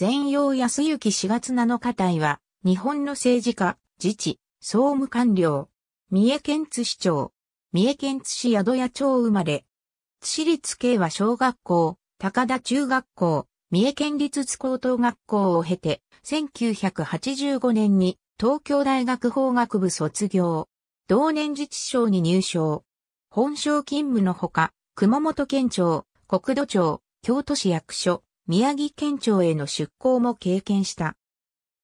全容安行4月7日隊は、日本の政治家、自治、総務官僚、三重県津市長、三重県津市宿屋町生まれ、津市立慶和小学校、高田中学校、三重県立津高等学校を経て、1985年に東京大学法学部卒業。同年自治省に入省。本省勤務のほか、熊本県庁、国土庁、京都市役所、宮城県庁への出向も経験した。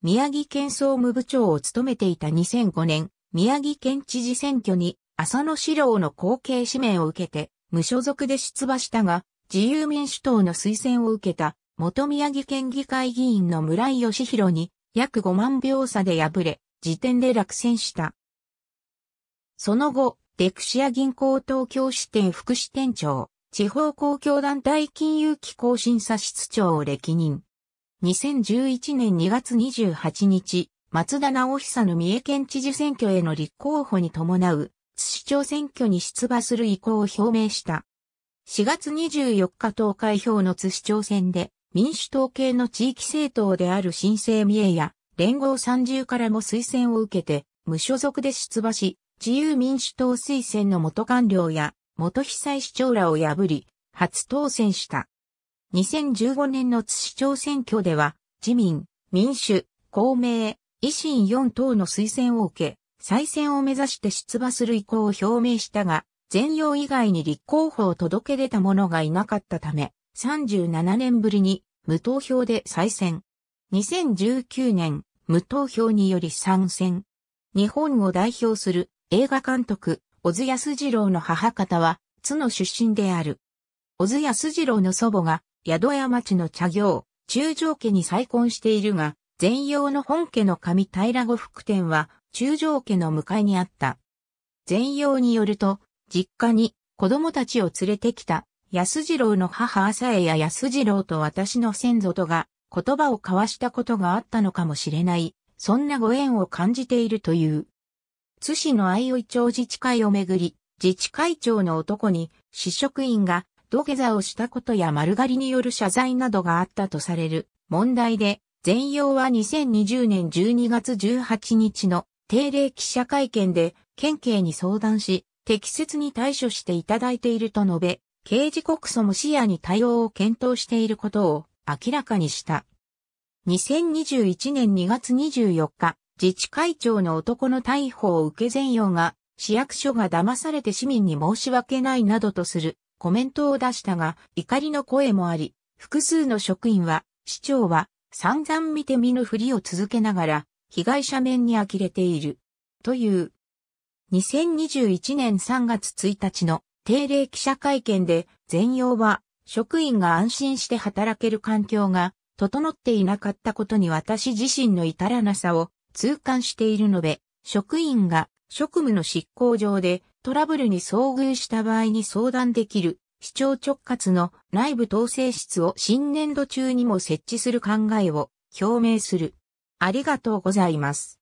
宮城県総務部長を務めていた2005年、宮城県知事選挙に浅野史郎の後継指名を受けて、無所属で出馬したが、自由民主党の推薦を受けた、元宮城県議会議員の村井義弘に、約5万票差で敗れ、時点で落選した。その後、デクシア銀行東京支店副支店長、地方公共団体金融機構審査室長を歴任。2011年2月28日、松田直久の三重県知事選挙への立候補に伴う、津市長選挙に出馬する意向を表明した。4月24日投開票の津市長選で、民主党系の地域政党である新生三重や、連合30からも推薦を受けて、無所属で出馬し、自由民主党推薦の元官僚や、元被災市長らを破り、初当選した。2015年の津市長選挙では、自民、民主、公明、維新4党の推薦を受け、再選を目指して出馬する意向を表明したが、全容以外に立候補を届け出た者がいなかったため、37年ぶりに無投票で再選。2019年、無投票により参戦。日本を代表する映画監督、小津安二郎の母方は、津の出身である。小津安二郎の祖母が、宿屋町の茶業、中条家に再婚しているが、全容の本家の上平呉服店は、中条家の向かいにあった。全容によると、実家に子供たちを連れてきた、安次郎の母朝江や安次郎と私の先祖とが、言葉を交わしたことがあったのかもしれない、そんなご縁を感じているという。津市の相生町自治会をめぐり、自治会長の男に、市職員が土下座をしたことや丸刈りによる謝罪などがあったとされる問題で、全容は2020年12月18日の定例記者会見で県警に相談し、適切に対処していただいていると述べ、刑事告訴も視野に対応を検討していることを明らかにした。2021年2月24日、自治会長の男の逮捕を受け全容が、市役所が騙されて市民に申し訳ないなどとするコメントを出したが、怒りの声もあり、複数の職員は、市長は散々見て見ぬふりを続けながら、被害者面に呆れている。という。2021年3月1日の定例記者会見で、全容は、職員が安心して働ける環境が整っていなかったことに私自身の至らなさを通貫しているので、職員が職務の執行上でトラブルに遭遇した場合に相談できる市長直轄の内部統制室を新年度中にも設置する考えを表明する。ありがとうございます。